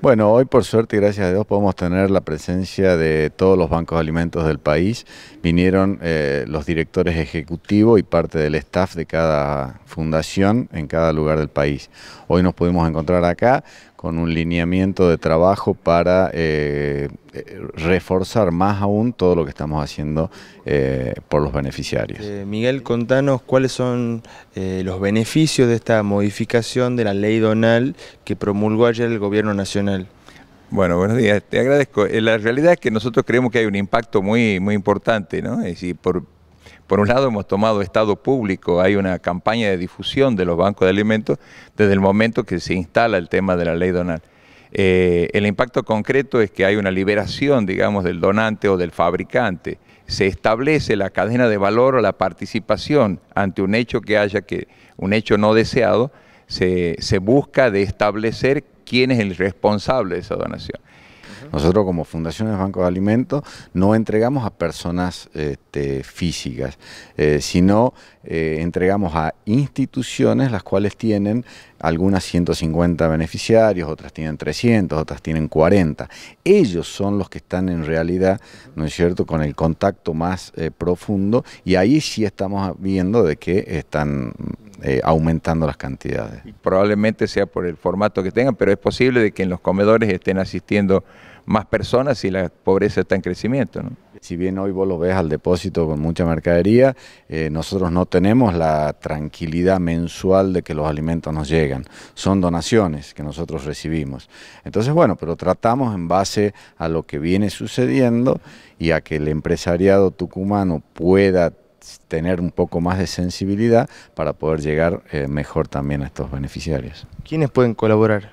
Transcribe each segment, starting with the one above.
Bueno, hoy por suerte, y gracias a Dios, podemos tener la presencia de todos los bancos de alimentos del país. Vinieron eh, los directores ejecutivos y parte del staff de cada fundación en cada lugar del país. Hoy nos pudimos encontrar acá con un lineamiento de trabajo para eh, eh, reforzar más aún todo lo que estamos haciendo eh, por los beneficiarios. Miguel, contanos cuáles son los beneficios de esta modificación de la ley donal que promulgó ayer el Gobierno Nacional. Bueno, buenos días, te agradezco. La realidad es que nosotros creemos que hay un impacto muy, muy importante, ¿no? Es decir, por, por un lado hemos tomado Estado público, hay una campaña de difusión de los bancos de alimentos desde el momento que se instala el tema de la ley donal. Eh, el impacto concreto es que hay una liberación, digamos, del donante o del fabricante. Se establece la cadena de valor o la participación ante un hecho que haya que, un hecho no deseado, se, se busca de establecer quién es el responsable de esa donación. Nosotros como Fundaciones Banco de Alimentos no entregamos a personas este, físicas, eh, sino eh, entregamos a instituciones las cuales tienen algunas 150 beneficiarios, otras tienen 300, otras tienen 40. Ellos son los que están en realidad, ¿no es cierto?, con el contacto más eh, profundo y ahí sí estamos viendo de que están aumentando las cantidades. Probablemente sea por el formato que tengan, pero es posible de que en los comedores estén asistiendo más personas y la pobreza está en crecimiento. Si bien hoy vos lo ves al depósito con mucha mercadería, eh, nosotros no tenemos la tranquilidad mensual de que los alimentos nos llegan. Son donaciones que nosotros recibimos. Entonces, bueno, pero tratamos en base a lo que viene sucediendo y a que el empresariado tucumano pueda tener un poco más de sensibilidad para poder llegar eh, mejor también a estos beneficiarios. ¿Quiénes pueden colaborar?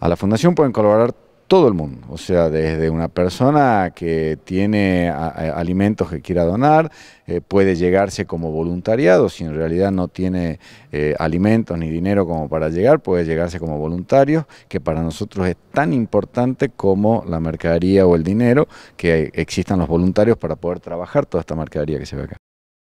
A la Fundación pueden colaborar todo el mundo, o sea, desde una persona que tiene alimentos que quiera donar, eh, puede llegarse como voluntariado, si en realidad no tiene eh, alimentos ni dinero como para llegar, puede llegarse como voluntario, que para nosotros es tan importante como la mercadería o el dinero, que existan los voluntarios para poder trabajar toda esta mercadería que se ve acá.